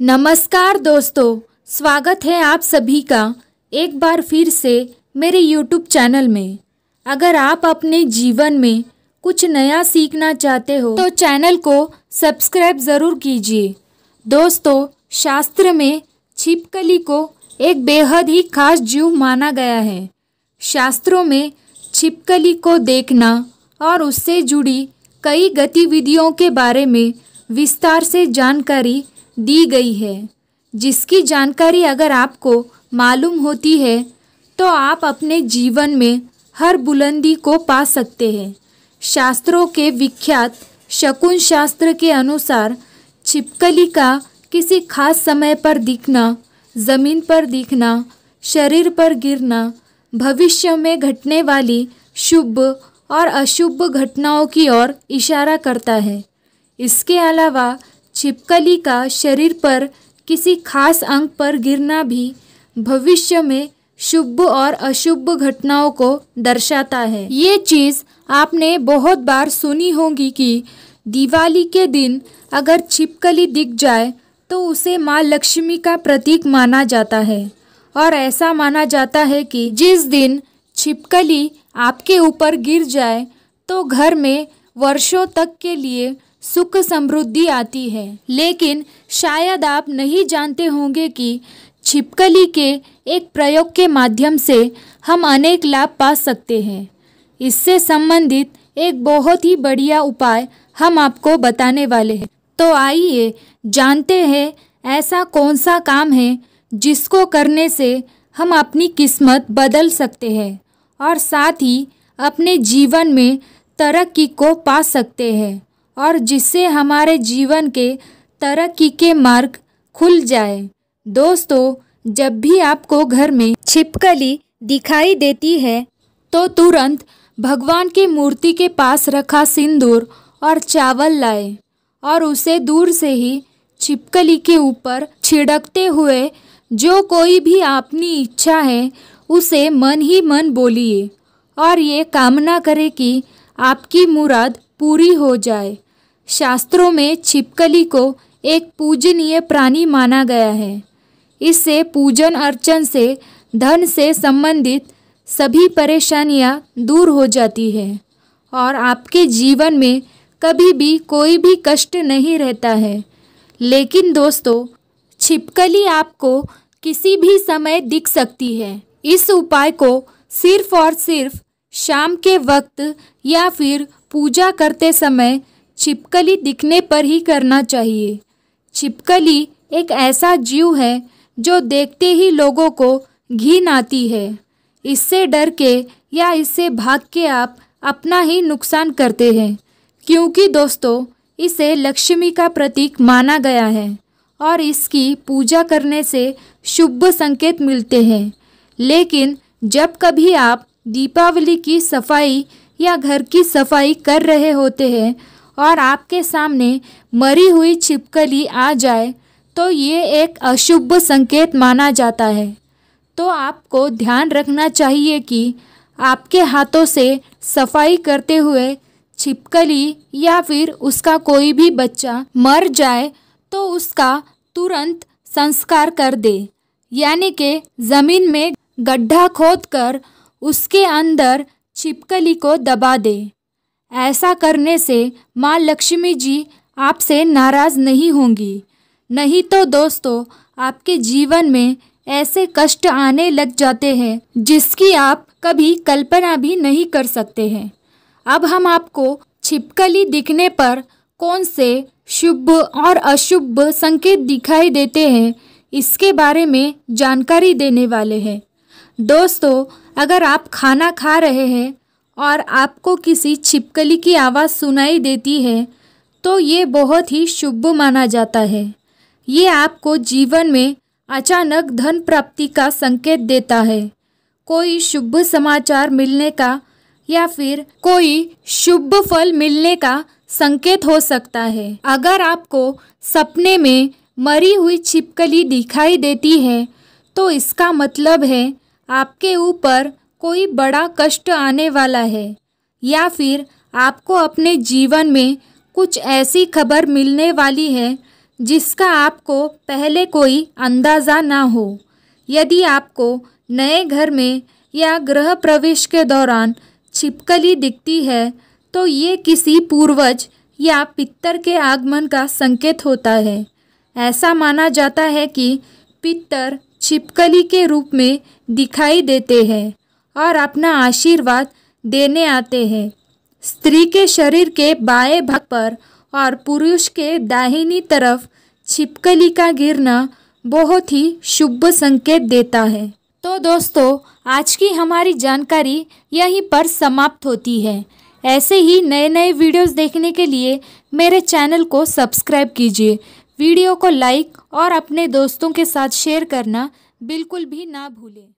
नमस्कार दोस्तों स्वागत है आप सभी का एक बार फिर से मेरे यूट्यूब चैनल में अगर आप अपने जीवन में कुछ नया सीखना चाहते हो तो चैनल को सब्सक्राइब ज़रूर कीजिए दोस्तों शास्त्र में छिपकली को एक बेहद ही खास जीव माना गया है शास्त्रों में छिपकली को देखना और उससे जुड़ी कई गतिविधियों के बारे में विस्तार से जानकारी दी गई है जिसकी जानकारी अगर आपको मालूम होती है तो आप अपने जीवन में हर बुलंदी को पा सकते हैं शास्त्रों के विख्यात शकुन शास्त्र के अनुसार छिपकली का किसी खास समय पर दिखना ज़मीन पर दिखना शरीर पर गिरना भविष्य में घटने वाली शुभ और अशुभ घटनाओं की ओर इशारा करता है इसके अलावा छिपकली का शरीर पर किसी खास अंग पर गिरना भी भविष्य में शुभ और अशुभ घटनाओं को दर्शाता है ये चीज़ आपने बहुत बार सुनी होगी कि दिवाली के दिन अगर छिपकली दिख जाए तो उसे माँ लक्ष्मी का प्रतीक माना जाता है और ऐसा माना जाता है कि जिस दिन छिपकली आपके ऊपर गिर जाए तो घर में वर्षों तक के लिए सुख समृद्धि आती है लेकिन शायद आप नहीं जानते होंगे कि छिपकली के एक प्रयोग के माध्यम से हम अनेक लाभ पा सकते हैं इससे संबंधित एक बहुत ही बढ़िया उपाय हम आपको बताने वाले हैं तो आइए जानते हैं ऐसा कौन सा काम है जिसको करने से हम अपनी किस्मत बदल सकते हैं और साथ ही अपने जीवन में तरक्की को पा सकते हैं और जिससे हमारे जीवन के तरक्की के मार्ग खुल जाए दोस्तों जब भी आपको घर में छिपकली दिखाई देती है तो तुरंत भगवान की मूर्ति के पास रखा सिंदूर और चावल लाए और उसे दूर से ही छिपकली के ऊपर छिड़कते हुए जो कोई भी अपनी इच्छा है उसे मन ही मन बोलिए और ये कामना करें कि आपकी मुराद पूरी हो जाए शास्त्रों में छिपकली को एक पूजनीय प्राणी माना गया है इससे पूजन अर्चन से धन से संबंधित सभी परेशानियां दूर हो जाती है और आपके जीवन में कभी भी कोई भी कष्ट नहीं रहता है लेकिन दोस्तों छिपकली आपको किसी भी समय दिख सकती है इस उपाय को सिर्फ और सिर्फ शाम के वक्त या फिर पूजा करते समय छिपकली दिखने पर ही करना चाहिए छिपकली एक ऐसा जीव है जो देखते ही लोगों को घिन आती है इससे डर के या इससे भाग के आप अपना ही नुकसान करते हैं क्योंकि दोस्तों इसे लक्ष्मी का प्रतीक माना गया है और इसकी पूजा करने से शुभ संकेत मिलते हैं लेकिन जब कभी आप दीपावली की सफाई या घर की सफाई कर रहे होते हैं और आपके सामने मरी हुई छिपकली आ जाए तो ये एक अशुभ संकेत माना जाता है तो आपको ध्यान रखना चाहिए कि आपके हाथों से सफाई करते हुए छिपकली या फिर उसका कोई भी बच्चा मर जाए तो उसका तुरंत संस्कार कर दे यानी कि ज़मीन में गड्ढा खोद कर उसके अंदर छिपकली को दबा दे ऐसा करने से माँ लक्ष्मी जी आपसे नाराज नहीं होंगी नहीं तो दोस्तों आपके जीवन में ऐसे कष्ट आने लग जाते हैं जिसकी आप कभी कल्पना भी नहीं कर सकते हैं अब हम आपको छिपकली दिखने पर कौन से शुभ और अशुभ संकेत दिखाई देते हैं इसके बारे में जानकारी देने वाले हैं दोस्तों अगर आप खाना खा रहे हैं और आपको किसी छिपकली की आवाज़ सुनाई देती है तो ये बहुत ही शुभ माना जाता है ये आपको जीवन में अचानक धन प्राप्ति का संकेत देता है कोई शुभ समाचार मिलने का या फिर कोई शुभ फल मिलने का संकेत हो सकता है अगर आपको सपने में मरी हुई छिपकली दिखाई देती है तो इसका मतलब है आपके ऊपर कोई बड़ा कष्ट आने वाला है या फिर आपको अपने जीवन में कुछ ऐसी खबर मिलने वाली है जिसका आपको पहले कोई अंदाज़ा ना हो यदि आपको नए घर में या गृह प्रवेश के दौरान छिपकली दिखती है तो ये किसी पूर्वज या पित्तर के आगमन का संकेत होता है ऐसा माना जाता है कि पित्तर छिपकली के रूप में दिखाई देते हैं और अपना आशीर्वाद देने आते हैं स्त्री के शरीर के बाएं भाग पर और पुरुष के दाहिनी तरफ छिपकली का गिरना बहुत ही शुभ संकेत देता है तो दोस्तों आज की हमारी जानकारी यहीं पर समाप्त होती है ऐसे ही नए नए वीडियोस देखने के लिए मेरे चैनल को सब्सक्राइब कीजिए वीडियो को लाइक और अपने दोस्तों के साथ शेयर करना बिल्कुल भी ना भूलें